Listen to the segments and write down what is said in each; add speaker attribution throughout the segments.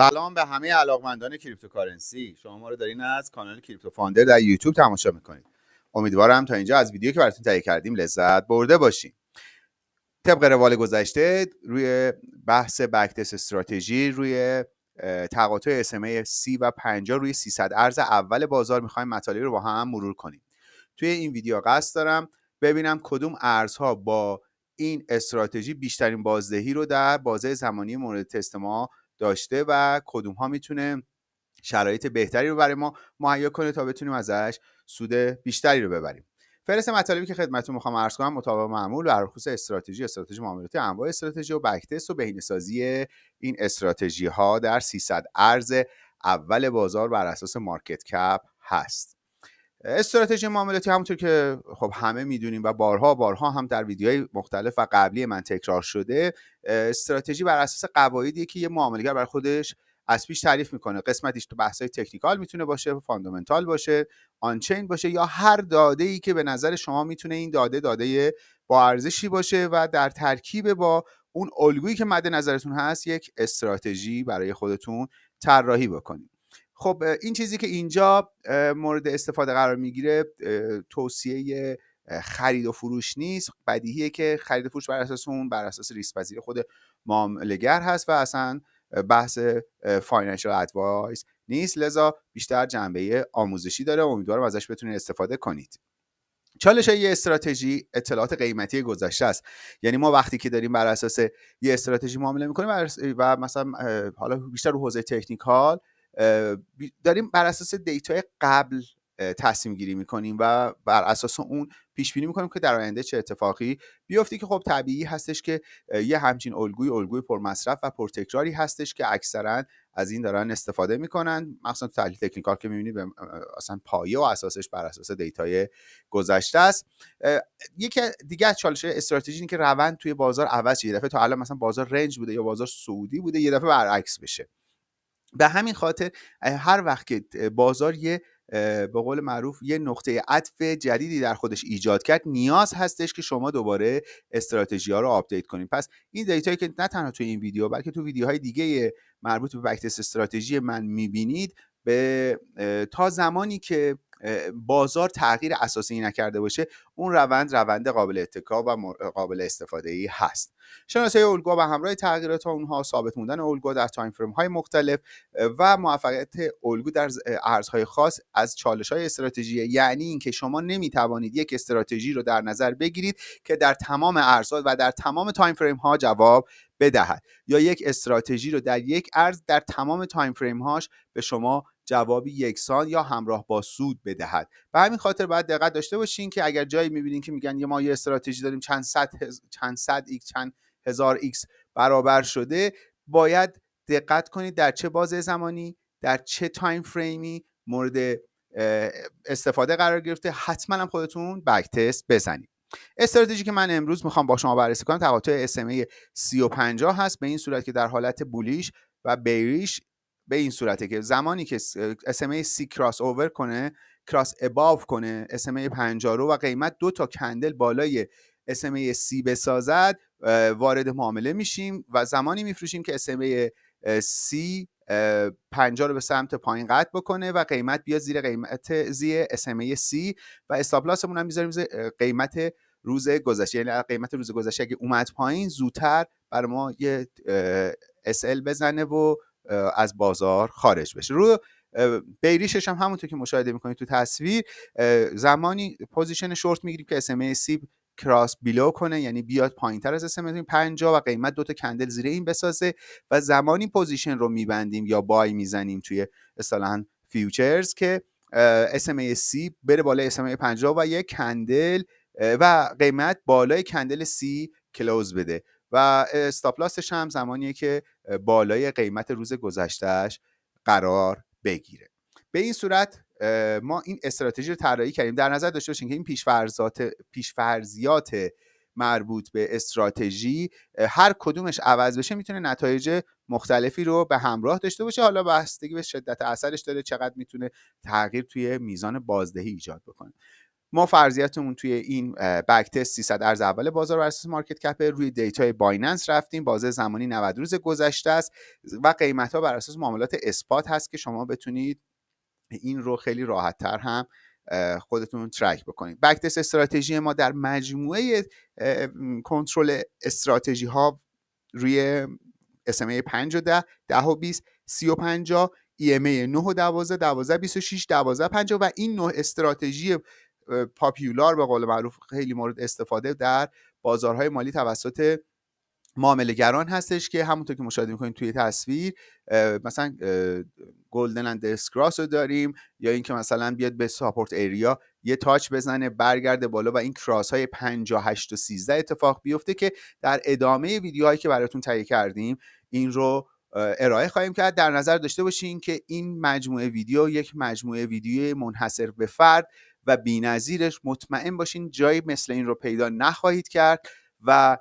Speaker 1: سلام به همه علاقمندان کریپتوکارنسی شما ما رو دارین از کانال کریپتو فاندر در یوتیوب تماشا میکنید امیدوارم تا اینجا از ویدیو که براتون تهیه کردیم لذت برده باشین طبق روال گذشته روی بحث بکتس استراتژی روی تقاطع اسمه سی و 50 روی 300 ارز اول بازار میخوایم مطالبی رو با هم مرور کنیم توی این ویدیو قصد دارم ببینم کدوم ارزها با این استراتژی بیشترین بازدهی رو در بازه زمانی مورد تست ما داشته و کدوم ها میتونه شرایط بهتری رو برای ما مهیا کنه تا بتونیم ازش سود بیشتری رو ببریم فرست مطالبی که خدمتتون میخوام عرض کنم مطابق معمول بر خصوص استراتژی استراتژی معاملاتی انواع استراتژی و بکتست و بهینه‌سازی این استراتژی ها در 300 ارز اول بازار بر اساس مارکت کپ هست استراتژی معاملاتی همونطور که خب همه میدونیم و بارها بارها هم در ویدیوهای مختلف و قبلی من تکرار شده استراتژی بر اساس قواعدی که یه معاملگر بر خودش از پیش تعریف میکنه قسمتیش تو بحث تکنیکال میتونه باشه فاندامنتال باشه آنچین باشه یا هر داده ای که به نظر شما میتونه این داده داده با ارزشی باشه و در ترکیب با اون الگویی که مد نظرتون هست یک استراتژی برای خودتون طراحی بکنید خب این چیزی که اینجا مورد استفاده قرار میگیره توصیه خرید و فروش نیست بدیهیه که خرید و فروش بر اساس اون بر اساس ریسپذیر خود معاملهگر هست و اصلا بحث فاینانشال ادوایس نیست لذا بیشتر جنبه آموزشی داره و امیدوارم ازش بتونید استفاده کنید چالش یه استراتژی اطلاعات قیمتی گذشته است یعنی ما وقتی که داریم بر اساس یه استراتژی معامله میکنیم و مثلا حالا بیشتر رو حوزه تکنیکال داریم بر اساس دیتای قبل تصمیم گیری میکنیم و بر اساس اون پیش بینی میکنیم که در آینده چه اتفاقی بیفته که خب طبیعی هستش که یه همچین الگوی الگوی پرمصرف و پرتکراری هستش که اکثرا از این دارن استفاده میکنن مخصوصا تو تحلیل تکنیکال که میبینید اصلا پایه و اساسش بر اساس دیتای گذشته است یکی دیگه از چالش استراتژی اینه که روند توی بازار عوض شه یه دفعه تا الان مثلا بازار رنج بوده یا بازار سعودی بوده یه دفعه برعکس بشه به همین خاطر هر وقت که بازار یه به قول معروف یه نقطه عطف جدیدی در خودش ایجاد کرد نیاز هستش که شما دوباره استراتژی ها رو آپدیت کنید پس این دیتایی که نه تنها تو این ویدیو بلکه تو ویدیوهای دیگه مربوط به بکتس استراتژی من میبینید به تا زمانی که بازار تغییر اساسی نکرده باشه اون روند روند قابل اتکا و قابل استفاده ای هست شناسه الگو و همراه تغییرات اونها ثابت موندن الگو در تایم فریم های مختلف و موفقیت الگو در ارزهای خاص از چالش های استراتژی یعنی اینکه شما نمی توانید یک استراتژی رو در نظر بگیرید که در تمام ارزها و در تمام تایم فریم ها جواب بدهد یا یک استراتژی رو در یک ارز در تمام تایم فریم هاش به شما جوابی یکسان یا همراه با سود بدهد به همین خاطر باید دقت داشته باشین که اگر جایی میبینین که میگن یه ما یه استراتژی داریم چند صد هز... چند صد ایک چند هزار ایکس برابر شده باید دقت کنید در چه بازه زمانی در چه تایم فریمی مورد استفاده قرار گرفته حتما هم خودتون بک تست بزنید استراتژی که من امروز میخوام با شما بررسی کنم تقاطع اس ام و هست به این صورت که در حالت بولیش و بیریش به این صورته که زمانی که SMA سی کراس اوور کنه کراس اباو کنه SMA 50 رو و قیمت دو تا کندل بالای SMA سی بسازد وارد معامله میشیم و زمانی میفروشیم که SMA سی 50 رو به سمت پایین قطع بکنه و قیمت بیاد زیر قیمت زی SMA سی و استاپلاسمون هم میذاریم قیمت روز گذشته یعنی قیمت روز گذشته اگه اومد پایین زودتر بر ما یه SL بزنه و از بازار خارج بشه رو بیریشش هم همونطور که مشاهده میکنید تو تصویر زمانی پوزیشن شورت میگیریم که اسمه سیب کراس بیلو کنه یعنی بیاد پایین تر از سیب 50 و قیمت دوتا کندل زیر این بسازه و زمانی پوزیشن رو میبندیم یا بای میزنیم توی اصطلاحا فیوچرز که اسمه سی بره بالای اسمه 50 و یک کندل و قیمت بالای کندل سی کلوز بده و استاپلاستش هم زمانیه که بالای قیمت روز گذشتهش قرار بگیره به این صورت ما این استراتژی رو طراحی کردیم در نظر داشته باشین که این پیشفرزات پیشفرزیات مربوط به استراتژی هر کدومش عوض بشه میتونه نتایج مختلفی رو به همراه داشته باشه حالا بستگی به شدت اثرش داره چقدر میتونه تغییر توی میزان بازدهی ایجاد بکنه ما فرضیتمون توی این بک تست 300 ارز اول بازار بر اساس مارکت کپ روی دیتای بایننس رفتیم بازه زمانی 90 روز گذشته است و قیمت ها بر اساس معاملات اثبات هست که شما بتونید این رو خیلی راحت تر هم خودتون ترک بکنید بک تست استراتژی ما در مجموعه کنترل استراتژی ها روی ای 5 و 10 10 و 20 30 و 50 ایمه 9 و 12 12 26 12 50 و این نوع استراتژی پاپیولار به قول معروف خیلی مورد استفاده در بازارهای مالی توسط گران هستش که همونطور که مشاهده میکنید توی تصویر مثلا گلدن اند اسکراس رو داریم یا اینکه مثلا بیاد به ساپورت ایریا یه تاچ بزنه برگرده بالا و این کراس های 58 و 13 اتفاق بیفته که در ادامه ویدیوهایی که براتون تهیه کردیم این رو ارائه خواهیم کرد در نظر داشته باشین که این مجموعه ویدیو یک مجموعه ویدیو منحصر به فرد و بینظیرش مطمئن باشین جایی مثل این رو پیدا نخواهید کرد و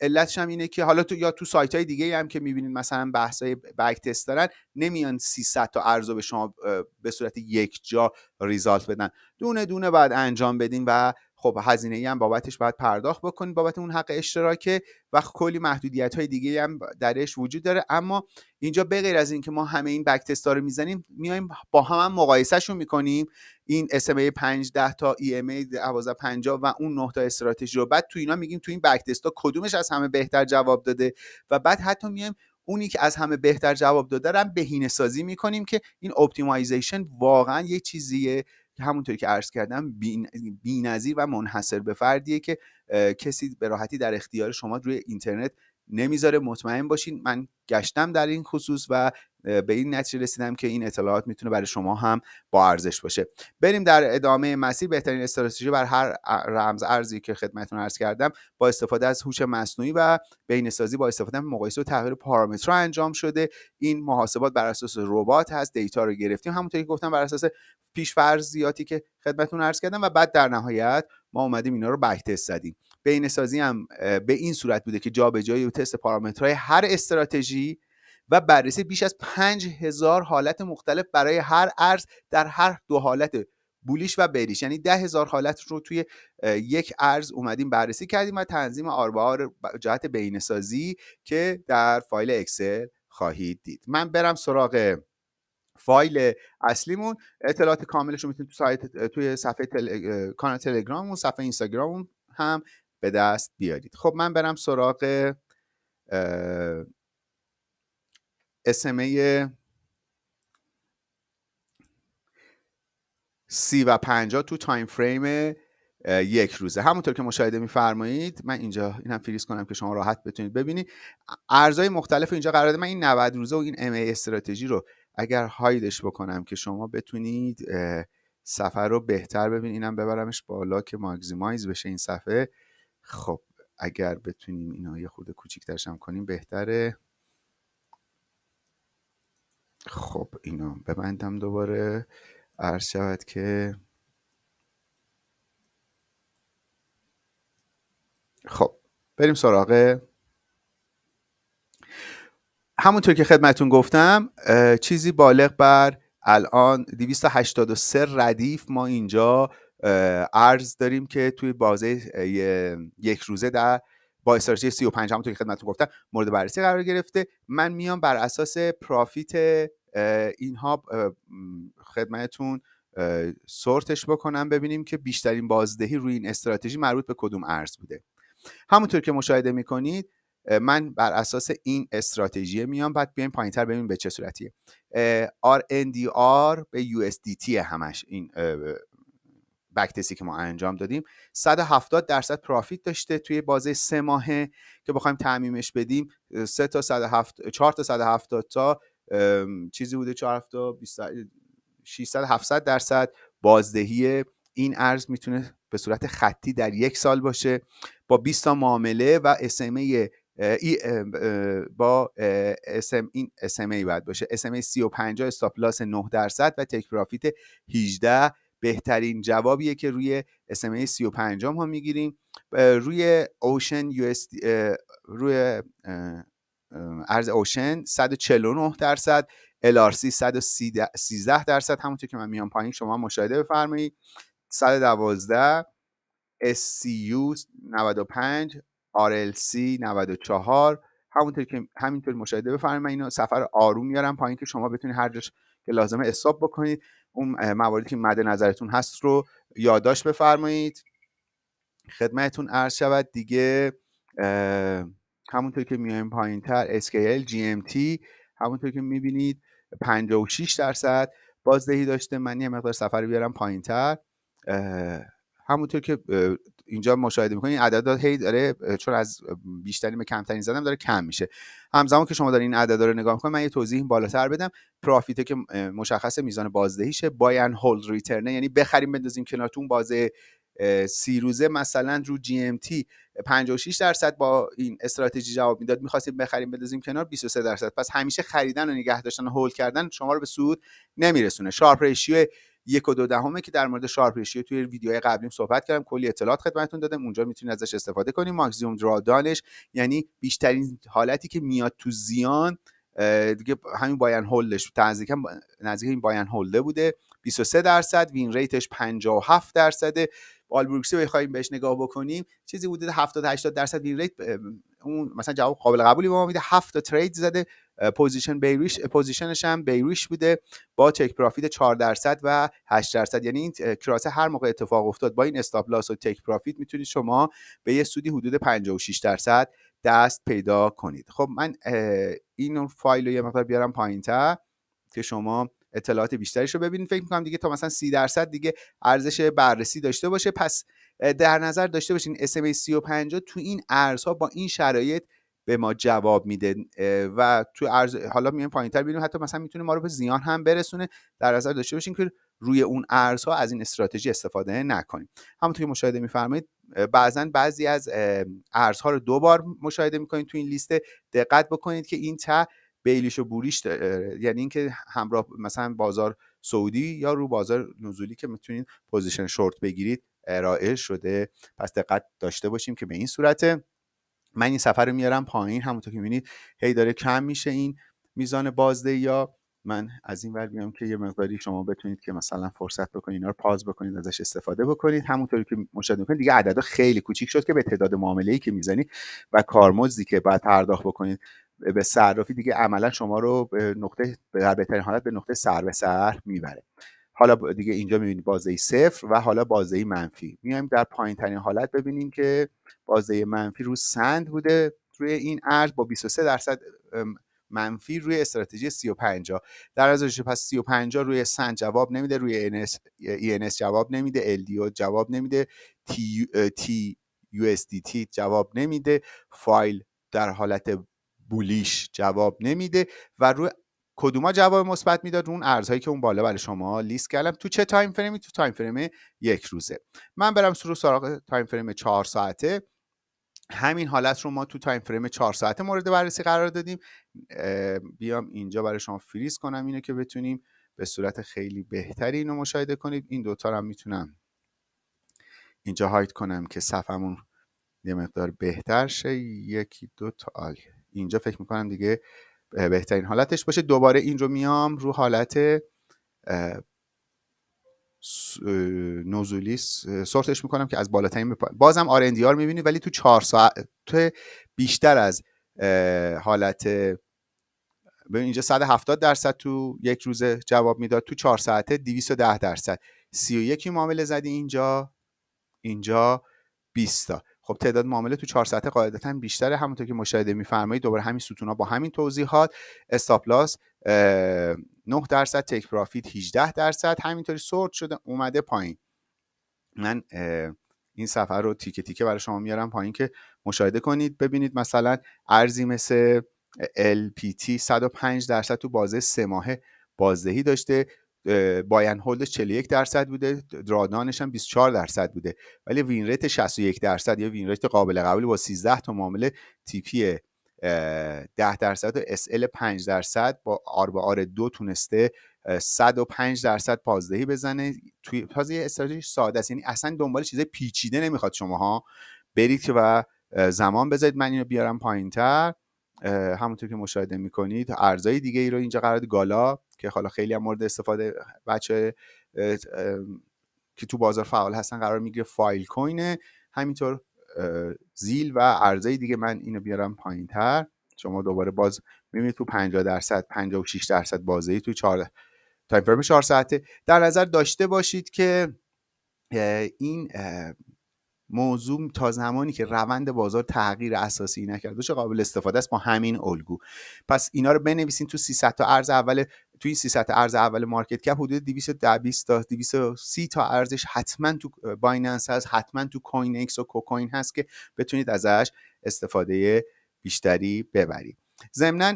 Speaker 1: علتش هم اینه که حالا تو یا تو سایت های دیگه هم که میبینید مثلا بحث های بک تست دارن نمیان 300 تا ارز به شما به صورت یک جا ریزالت بدن دونه دونه بعد انجام بدین و خب هزینه ای هم بابتش باید پرداخت بکنید بابت اون حق اشتراکه و کلی محدودیت های دیگه هم درش وجود داره اما اینجا بغیر غیر از اینکه ما همه این بک تستا رو میزنیم میایم با هم, هم مقایسهشون میکنیم این SMA 5 10 تا 12 e 1250 و اون 9 تا استراتژی رو بعد تو اینا میگیم تو این بک تستا کدومش از همه بهتر جواب داده و بعد حتی میایم اونی که از همه بهتر جواب داده رو هم بهینه سازی میکنیم که این اپتیمایزیشن واقعا یه چیزیه همونطوری که عرض کردم نظیر و منحصر به فردیه که کسی به راحتی در اختیار شما روی اینترنت نمیذاره مطمئن باشین من گشتم در این خصوص و به این نتیجه رسیدم که این اطلاعات میتونه برای شما هم با ارزش باشه بریم در ادامه مسیر بهترین استراتژی بر هر رمز ارزی که خدمتتون عرض کردم با استفاده از هوش مصنوعی و بینسازی با استفاده از مقایسه و تغییر پارامترها انجام شده این محاسبات بر اساس ربات هست دیتا رو گرفتیم همونطوری که گفتم بر اساس پیش فرضیاتی که خدمتتون عرض کردم و بعد در نهایت ما اومدیم اینا رو بک تست زدیم بینسازی هم به این صورت بوده که جابجایی و تست پارامترهای هر استراتژی و بررسی بیش از 5000 حالت مختلف برای هر ارز در هر دو حالت بولیش و بریش یعنی ده هزار حالت رو توی یک ارز اومدیم بررسی کردیم و تنظیم آربا جهت بینسازی که در فایل اکسل خواهید دید من برم سراغ فایل اصلیمون اطلاعات کاملش رو میتونید تو سایت توی صفحه تل... کانال تلگراممون صفحه اینستاگراممون هم به دست بیارید خب من برم سراغ اسمه سی و 50 تو تایم فریم یک روزه همونطور که مشاهده میفرمایید من اینجا اینم فریز کنم که شما راحت بتونید ببینید ارزای مختلف اینجا قرار داده من این 90 روزه و این ام استراتژی رو اگر هایدش بکنم که شما بتونید سفر رو بهتر ببینید اینم ببرمش بالا که ماگزیمایز بشه این صفحه خب اگر بتونیم اینا یه خود کوچیک‌ترش هم کنیم بهتره خب اینا ببندم دوباره عرض شود که خب بریم سراغه همونطور که خدمتون گفتم چیزی بالغ بر الان 283 ردیف ما اینجا عرض داریم که توی بازه یک روزه در با استراتژی 35 هم که خدمتتون گفتم مورد بررسی قرار گرفته من میام بر اساس پرافیت اینها خدمتتون سورتش بکنم ببینیم که بیشترین بازدهی روی این استراتژی مربوط به کدوم ارز بوده همونطور که مشاهده میکنید من بر اساس این استراتژی میام بعد بیایم پایینتر ببینیم به چه صورتیه RNDR به USDT همش این بکتسی که ما انجام دادیم 170 درصد پرافیت داشته توی بازه سه ماهه که بخوایم تعمیمش بدیم 3 تا 107 4 تا 170 تا چیزی بوده 4 تا 600 700 درصد بازدهی این ارز میتونه به صورت خطی در یک سال باشه با 20 تا معامله و اسمه با ام این ام ای باید باشه ام ای 35 استاپ لاس 9 درصد و تک پرافیت 18 بهترین جوابیه که روی SMA 35 هم میگیریم روی اوشن یو روی ارز اوشن 149 درصد LRC 113 درصد همونطور که من میام پایین شما مشاهده بفرمایید 112 SCU 95 RLC 94 همونطور که همینطور مشاهده بفرمایید من اینو سفر آروم میارم پایین که شما بتونید هر جاش که لازمه حساب بکنید اون مواردی که مد نظرتون هست رو یادداشت بفرمایید خدمتتون عرض شود دیگه همونطور که میایم پایین تر SKL GMT همونطور که میبینید 56 درصد بازدهی داشته من یه مقدار سفر بیارم پایین تر همونطور که اینجا مشاهده میکنید این عدد هی داره چون از بیشترین به کمترین زدم داره کم میشه همزمان که شما دارین این عدد رو نگاه میکنید من یه توضیح بالاتر بدم پرافیت که مشخص میزان بازدهیشه بای ان هولد ریترنه یعنی بخریم بندازیم کنارتون بازه سی روزه مثلا رو جی ام تی 56 درصد با این استراتژی جواب میداد میخواستیم بخریم بندازیم کنار 23 درصد پس همیشه خریدن و نگه داشتن و هولد کردن شما رو به سود نمیرسونه شارپ ریشیو یک و دهمه که در مورد شارپ توی ویدیوهای قبلیم صحبت کردم کلی اطلاعات خدمتتون دادم اونجا میتونید ازش استفاده کنیم درا دانش یعنی بیشترین حالتی که میاد تو زیان دیگه همین باین هولدش نزدیک این باین هولده بوده 23 درصد وین ریتش 57 درصده رو بخوایم بهش نگاه بکنیم چیزی بوده 70 80 درصد وین ریت اون مثلا جواب قابل قبولی به ما میده 7 تا ترید زده پوزیشن بیریش پوزیشنش هم بیریش بوده با تک پروفیت 4 درصد و 8 درصد یعنی این هر موقع اتفاق افتاد با این استاپ لاس و تک پروفیت میتونید شما به یه سودی حدود 56 درصد دست پیدا کنید خب من این فایل رو یه مقدار بیارم پایینتر که شما اطلاعات بیشتریش رو ببینید فکر میکنم دیگه تا مثلا سی درصد دیگه ارزش بررسی داشته باشه پس در نظر داشته باشین SMA 350 تو این ارزها با این شرایط به ما جواب میده و تو ارز حالا میایم پایینتر ببینیم حتی مثلا میتونه ما رو به زیان هم برسونه در نظر داشته باشین که روی اون ارزها از این استراتژی استفاده نکنیم همونطور که مشاهده میفرمایید بعضا بعضی از ارزها رو دو مشاهده میکنید تو این لیست دقت بکنید که این ته بیلیش و بوریش یعنی اینکه همراه مثلا بازار سعودی یا رو بازار نزولی که میتونید پوزیشن شورت بگیرید ارائه شده پس دقت داشته باشیم که به این صورته من این سفر رو میارم پایین همونطور که میبینید هی داره کم میشه این میزان بازده یا من از این ور میام که یه مقداری شما بتونید که مثلا فرصت بکنید اینا رو پاز بکنید ازش استفاده بکنید همونطوری که مشاهده میکنید دیگه عددا خیلی کوچیک شد که به تعداد معامله که میزنید و کارمزدی که بعد پرداخت بکنید به صرافی دیگه عملا شما رو به نقطه در بهترین حالت به نقطه سر به سر میبره حالا دیگه اینجا میبینید بازه صفر و حالا بازه منفی میایم در پایین ترین حالت ببینیم که بازه منفی رو سند بوده روی این ارز با 23 درصد منفی روی استراتژی 35 در ازش پس 35 روی سند جواب نمیده روی ENS جواب نمیده LDO جواب نمیده تی T USDT جواب نمیده فایل در حالت بولیش جواب نمیده و روی کدوما جواب مثبت میداد اون ارزهایی که اون بالا برای شما لیست کردم تو چه تایم فریمی تو تایم فریم یک روزه من برم سرو سراغ تایم فریم چهار ساعته همین حالت رو ما تو تایم فریم چهار ساعته مورد بررسی قرار دادیم بیام اینجا برای شما فریز کنم اینو که بتونیم به صورت خیلی بهتری اینو مشاهده کنید این دوتا رو میتونم اینجا هاید کنم که صفمون یه مقدار بهتر شه یکی دو تا آره. اینجا فکر میکنم دیگه بهترین حالتش باشه دوباره این رو میام رو حالت نزولی سورتش میکنم که از بالاترین بپا... بازم آر میبینی میبینی ولی تو چهار ساعت بیشتر از حالت ببین اینجا 170 درصد تو یک روز جواب میداد تو چهار ساعته 210 درصد 31 معامله زدی اینجا اینجا 20 تا خب تعداد معامله تو 4 ساعته قاعدتا بیشتره همونطور که مشاهده میفرمایید دوباره همین ها با همین توضیحات استاپلاس 9 درصد تک پرافیت 18 درصد همینطوری سورت شده اومده پایین من این سفر رو تیکه تیکه برای شما میارم پایین که مشاهده کنید ببینید مثلا ارزی مثل LPT 105 درصد تو بازه سه ماهه بازدهی داشته باین هولدش 41 درصد بوده درادانش هم 24 درصد بوده ولی وین ریت 61 درصد یا وین ریت قابل قبول با 13 تا معامله تیپی 10 درصد و ال 5 درصد با آر به آر دو تونسته 105 درصد پازدهی بزنه توی تازه یه استراتژی ساده است یعنی اصلا دنبال چیز پیچیده نمیخواد شماها برید و زمان بذارید من اینو بیارم تر همونطور که مشاهده میکنید ارزای دیگه ای رو اینجا قرار گالا که حالا خیلی هم مورد استفاده بچه که تو بازار فعال هستن قرار میگیره فایل کوینه همینطور زیل و ارزای دیگه من اینو بیارم پایین تر شما دوباره باز میبینید تو 50 درصد 56 درصد بازه ای تو 4 تایم فریم 4 ساعته در نظر داشته باشید که این موضوع تا زمانی که روند بازار تغییر اساسی نکرده قابل استفاده است با همین الگو پس اینا رو بنویسین تو 300 تا ارز اول تو این 300 ارز اول مارکت کپ حدود 220 تا 230 تا ارزش حتما تو بایننس هست حتما تو کوین ایکس و کوکوین هست که بتونید ازش استفاده بیشتری ببرید ضمنا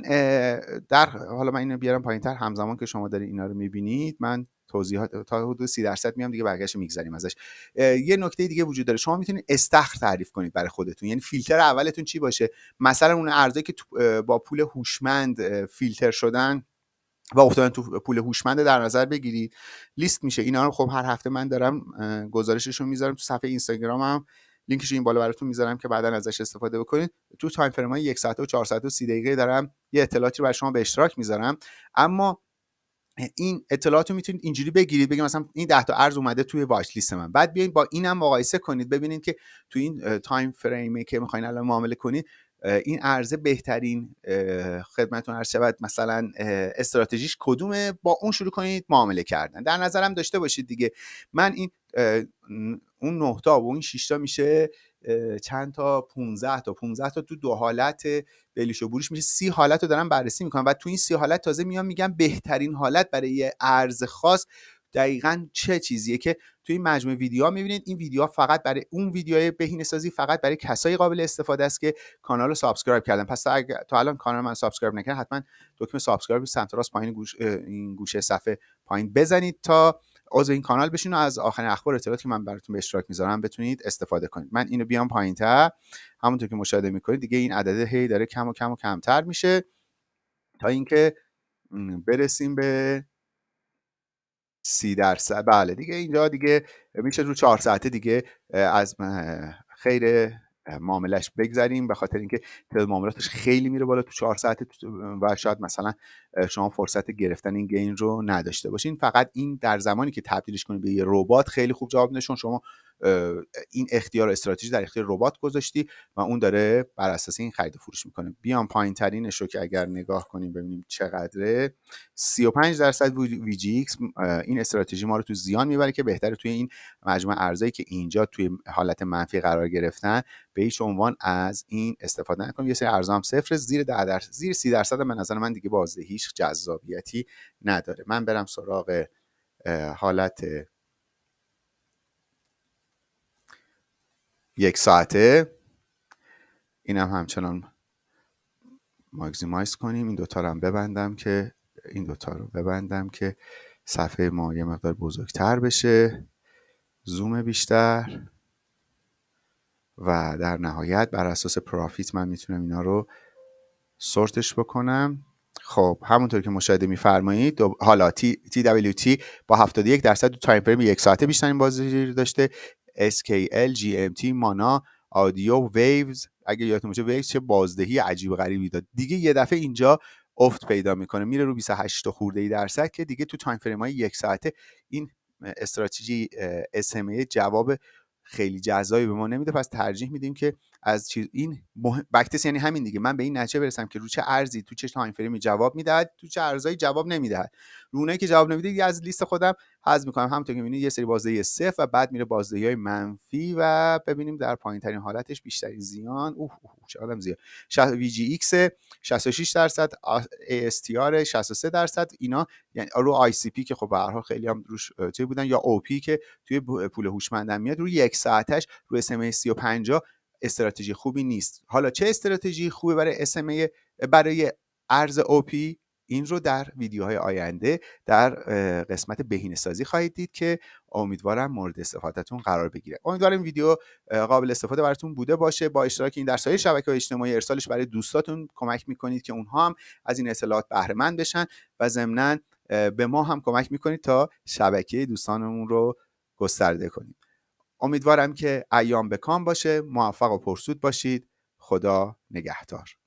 Speaker 1: در حالا من اینو بیارم پایین تر همزمان که شما دارید اینا رو میبینید من توضیحات تا حدود سی درصد میام دیگه برگشت میگذریم ازش یه نکته دیگه وجود داره شما میتونید استخر تعریف کنید برای خودتون یعنی فیلتر اولتون چی باشه مثلا اون ارزی که با پول هوشمند فیلتر شدن و افتادن تو پول هوشمند در نظر بگیرید لیست میشه اینا رو خب هر هفته من دارم گزارشش رو میذارم تو صفحه اینستاگرامم لینکش این بالا براتون میذارم که بعدا ازش استفاده بکنید تو تایم فریم های یک ساعت و چهار ساعت و سی دقیقه دارم یه اطلاعاتی برای شما به اشتراک میذارم اما این اطلاعات رو میتونید اینجوری بگیرید بگید مثلا این 10 تا ارز اومده توی واچ لیست من بعد بیاین با اینم مقایسه کنید ببینید که تو این تایم فریمی که میخواین الان معامله کنید این ارزه بهترین خدمتون عرض شود مثلا استراتژیش کدومه با اون شروع کنید معامله کردن در نظرم داشته باشید دیگه من این اون 9 تا و اون 6 تا میشه چند تا 15 تا 15 تا تو دو حالت بلیش و میشه سی حالت رو دارن بررسی میکنم و تو این سی حالت تازه میام میگم بهترین حالت برای یه ارز خاص دقیقا چه چیزیه که تو این مجموعه ویدیوها میبینید این ویدیوها فقط برای اون ویدیوهای بهینه سازی فقط برای کسایی قابل استفاده است که کانال رو سابسکرایب کردن پس اگر... تا الان کانال من سابسکرایب نکردن حتما دکمه سابسکرایب سمت راست پایین گوش... این گوشه صفحه پایین بزنید تا عضو این کانال بشین و از آخرین اخبار اطلاعاتی که من براتون به اشتراک میذارم بتونید استفاده کنید من اینو بیام تر همونطور که مشاهده میکنید دیگه این عدد هی داره کم و کم و کمتر میشه تا اینکه برسیم به سی درصد بله دیگه اینجا دیگه میشه رو چهار ساعته دیگه از خیر معاملش بگذاریم به خاطر اینکه تعداد معاملاتش خیلی میره بالا تو چهار ساعت و شاید مثلا شما فرصت گرفتن این گین رو نداشته باشین فقط این در زمانی که تبدیلش کنید به یه ربات خیلی خوب جواب میده شما این اختیار استراتژی در اختیار ربات گذاشتی و اون داره بر اساس این خرید و فروش میکنه بیام پایین ترینش رو که اگر نگاه کنیم ببینیم چقدره 35 درصد وی ایکس این استراتژی ما رو تو زیان میبره که بهتره توی این مجموعه ارزایی که اینجا توی حالت منفی قرار گرفتن به هیچ عنوان از این استفاده نکنیم یه سری ارزام صفر زیر 10 درصد زیر 30 درصد به نظر من دیگه باز هیچ جذابیتی نداره من برم سراغ حالت یک ساعته اینم همچنان ماکزیمایز کنیم این دوتا رو هم ببندم که این دوتا رو ببندم که صفحه ما یه مقدار بزرگتر بشه زوم بیشتر و در نهایت بر اساس پرافیت من میتونم اینا رو سورتش بکنم خب همونطور که مشاهده میفرمایید حالا TWT با 71 درصد تو تایم فریم یک ساعته بیشترین بازی داشته SKL GMT مانا آدیو ویوز اگه یادتون باشه ویوز چه بازدهی عجیب غریبی داد دیگه یه دفعه اینجا افت پیدا میکنه میره رو 28 خورده ای درصد که دیگه تو تایم فریم های یک ساعته این استراتژی SMA جواب خیلی جزایی به ما نمیده پس ترجیح میدیم که از چیز این مهم... بکتس یعنی همین دیگه من به این نتیجه برسم که رو چه ارزی تو چه تایم فریمی جواب میدهد تو چه ارزایی جواب نمیدهد رونه که جواب نمیده از لیست خودم حذف میکنم همونطور که میبینید یه سری بازدهی صفر و بعد میره بازدهی های منفی و ببینیم در پایین ترین حالتش بیشترین زیان اوه اوه چه آدم زیاد وی جی ایکس 66 درصد ASTR 63 درصد اینا یعنی رو آی سی پی که خب به هر خیلی هم روش توی بودن یا او پی که توی پول هوشمندم میاد روی یک ساعتش روی اس ام 350 استراتژی خوبی نیست حالا چه استراتژی خوبه برای اس برای ارز پی این رو در ویدیوهای آینده در قسمت بهینه سازی خواهید دید که امیدوارم مورد استفادهتون قرار بگیره امیدوارم ویدیو قابل استفاده براتون بوده باشه با اشتراک این در سایر شبکه اجتماعی ارسالش برای دوستاتون کمک میکنید که اونها هم از این اطلاعات بهره مند بشن و ضمنا به ما هم کمک میکنید تا شبکه دوستانمون رو گسترده کنیم امیدوارم که ایام به کام باشه موفق و پرسود باشید خدا نگهدار